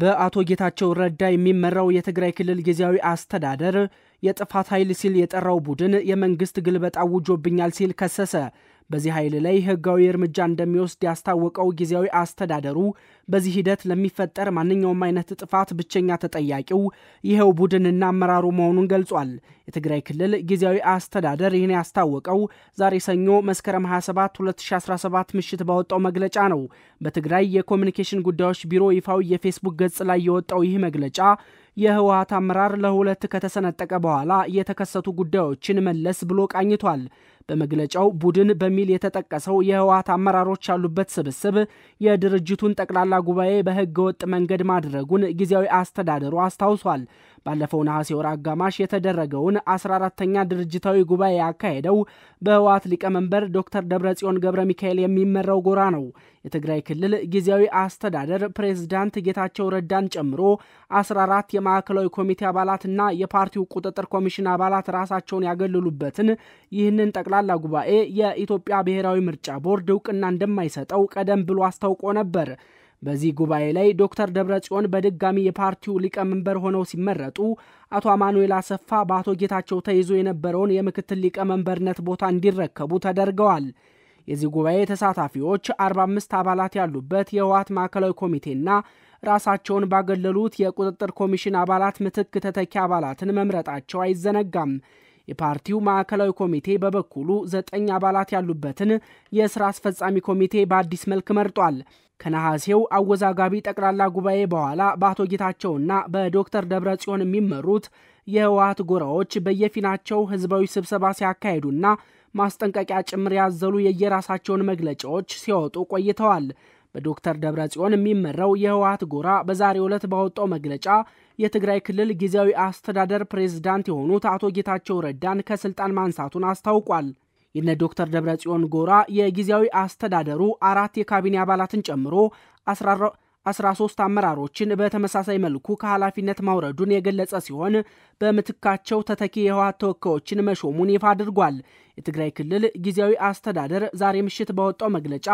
በአቶ ጌታቸው ረዳ የሚመራው የትግራይ ክልል ጊዜያዊ አስተዳደር የጥፋት ኃይል ሲል የጠራው ቡድን የመንግስት ግልበጣ አውጆብኛል ሲል ከሰሰ። በዚህ ኃይል ላይ ህጋዊ እርምጃ እንደሚወስድ ያስታወቀው ጊዜያዊ አስተዳደሩ በዚህ ሂደት ለሚፈጠር ማንኛውም አይነት ጥፋት ብቸኛ ተጠያቂው ይኸው ቡድንና አመራሩ መሆኑን ገልጿል። የትግራይ ክልል ጊዜያዊ አስተዳደር ይህን ያስታወቀው ዛሬ ሰኞ መስከረም 27 2017 ምሽት ባወጣው መግለጫ ነው። በትግራይ የኮሚኒኬሽን ጉዳዮች ቢሮ ይፋዊ የፌስቡክ ገጽ ላይ የወጣው ይህ መግለጫ የህወሀት አመራር ለሁለት ከተሰነጠቀ በኋላ የተከሰቱ ጉዳዮችን መለስ ብሎ ቃኝቷል። በመግለጫው ቡድን በሚል የተጠቀሰው የህወሓት አመራሮች ያሉበት ስብስብ የድርጅቱን ጠቅላላ ጉባኤ በህገ ወጥ መንገድ ማድረጉን ጊዜያዊ አስተዳደሩ አስታውሷል። ባለፈው ነሐሴ ወር አጋማሽ የተደረገውን 14ተኛ ድርጅታዊ ጉባኤ ያካሄደው በህወሓት ሊቀመንበር ዶክተር ደብረጽዮን ገብረ ሚካኤል የሚመራው ጎራ ነው። የትግራይ ክልል ጊዜያዊ አስተዳደር ፕሬዝዳንት ጌታቸው ረዳን ጨምሮ 14 የማዕከላዊ ኮሚቴ አባላትና የፓርቲው ቁጥጥር ኮሚሽን አባላት ራሳቸውን ያገለሉበትን ይህንን ጠቅላላ ጉባኤ የኢትዮጵያ ብሔራዊ ምርጫ ቦርድ እውቅና እንደማይሰጠው ቀደም ብሎ አስታውቆ ነበር። በዚህ ጉባኤ ላይ ዶክተር ደብረ ጽዮን በድጋሚ የፓርቲው ሊቀመንበር ሆነው ሲመረጡ አቶ አማኑኤል አሰፋ በአቶ ጌታቸው ተይዞ የነበረውን የምክትል ሊቀመንበርነት ቦታ እንዲረከቡ ተደርገዋል። የዚህ ጉባኤ ተሳታፊዎች 45 አባላት ያሉበት የህወሓት ማዕከላዊ ኮሚቴና ራሳቸውን ባገለሉት የቁጥጥር ኮሚሽን አባላት ምትክ ተተኪ አባላትን መምረጣቸው አይዘነጋም። የፓርቲው ማዕከላዊ ኮሚቴ በበኩሉ ዘጠኝ አባላት ያሉበትን የስራ አስፈጻሚ ኮሚቴ በአዲስ መልክ መርጧል። ከነሐሴው አወዛጋቢ ጠቅላላ ጉባኤ በኋላ በአቶ ጌታቸውና በዶክተር ደብረ ጽዮን የሚመሩት የህወሀት ጎራዎች በየፊናቸው ህዝባዊ ስብሰባ ሲያካሂዱና ማስጠንቀቂያ ጭምር ያዘሉ የየራሳቸውን መግለጫዎች ሲያወጡ ቆይተዋል። በዶክተር ጽዮን የሚመራው የህወሀት ጎራ በዛሬው ዕለት ባወጣው መግለጫ የትግራይ ክልል ጊዜያዊ አስተዳደር ፕሬዝዳንት የሆኑት አቶ ጌታቸው ረዳን ከስልጣን ማንሳቱን አስታውቋል። የነ ዶክተር ጽዮን ጎራ የጊዜያዊ አስተዳደሩ አራት የካቢኔ አባላትን ጨምሮ 13 አመራሮችን በተመሳሳይ መልኩ ከኃላፊነት ማውረዱን የገለጸ ሲሆን በምትካቸው ተተኪ የህወሓት ተወካዮችን መሾሙን ይፋ አድርጓል። የትግራይ ክልል ጊዜያዊ አስተዳደር ዛሬ ምሽት በወጣው መግለጫ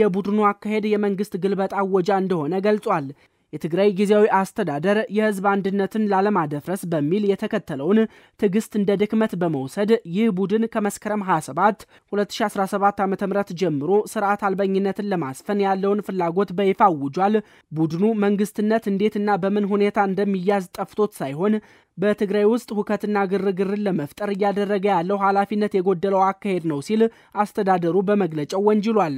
የቡድኑ አካሄድ የመንግስት ግልበጣ አወጃ እንደሆነ ገልጿል። የትግራይ ጊዜያዊ አስተዳደር የህዝብ አንድነትን ላለማደፍረስ በሚል የተከተለውን ትዕግስት እንደ ድክመት በመውሰድ ይህ ቡድን ከመስከረም 27 2017 ዓ ም ጀምሮ ስርዓት አልበኝነትን ለማስፈን ያለውን ፍላጎት በይፋ አውጇል። ቡድኑ መንግስትነት እንዴትና በምን ሁኔታ እንደሚያዝ ጠፍቶት ሳይሆን በትግራይ ውስጥ ሁከትና ግርግርን ለመፍጠር እያደረገ ያለው ኃላፊነት የጎደለው አካሄድ ነው ሲል አስተዳደሩ በመግለጫው ወንጅሏል።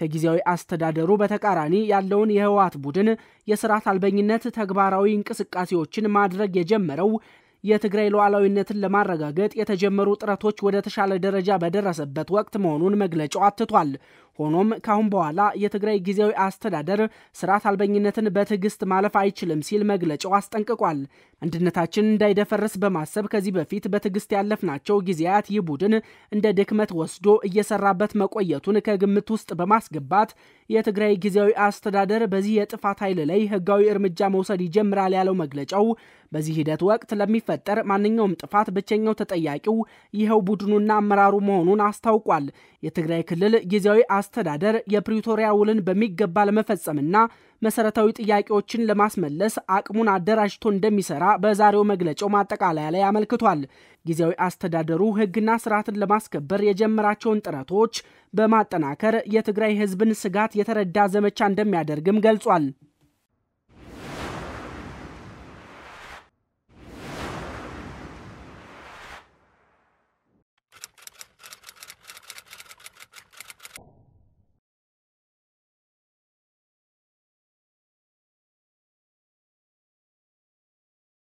ከጊዜያዊ አስተዳደሩ በተቃራኒ ያለውን የህወሓት ቡድን የስርዓት አልበኝነት ተግባራዊ እንቅስቃሴዎችን ማድረግ የጀመረው የትግራይ ሉዓላዊነትን ለማረጋገጥ የተጀመሩ ጥረቶች ወደ ተሻለ ደረጃ በደረሰበት ወቅት መሆኑን መግለጫው አትቷል። ሆኖም ካሁን በኋላ የትግራይ ጊዜያዊ አስተዳደር ስርዓት አልበኝነትን በትዕግስት ማለፍ አይችልም ሲል መግለጫው አስጠንቅቋል። አንድነታችን እንዳይደፈርስ በማሰብ ከዚህ በፊት በትዕግስት ያለፍናቸው ጊዜያት ይህ ቡድን እንደ ድክመት ወስዶ እየሰራበት መቆየቱን ከግምት ውስጥ በማስገባት የትግራይ ጊዜያዊ አስተዳደር በዚህ የጥፋት ኃይል ላይ ህጋዊ እርምጃ መውሰድ ይጀምራል ያለው መግለጫው በዚህ ሂደት ወቅት ለሚፈጠር ማንኛውም ጥፋት ብቸኛው ተጠያቂው ይኸው ቡድኑና አመራሩ መሆኑን አስታውቋል። የትግራይ ክልል ጊዜያዊ አስተዳደር የፕሪቶሪያ ውልን በሚገባ ለመፈጸምና መሰረታዊ ጥያቄዎችን ለማስመለስ አቅሙን አደራጅቶ እንደሚሰራ በዛሬው መግለጫው ማጠቃለያ ላይ አመልክቷል። ጊዜያዊ አስተዳደሩ ሕግና ስርዓትን ለማስከበር የጀመራቸውን ጥረቶች በማጠናከር የትግራይ ሕዝብን ስጋት የተረዳ ዘመቻ እንደሚያደርግም ገልጿል።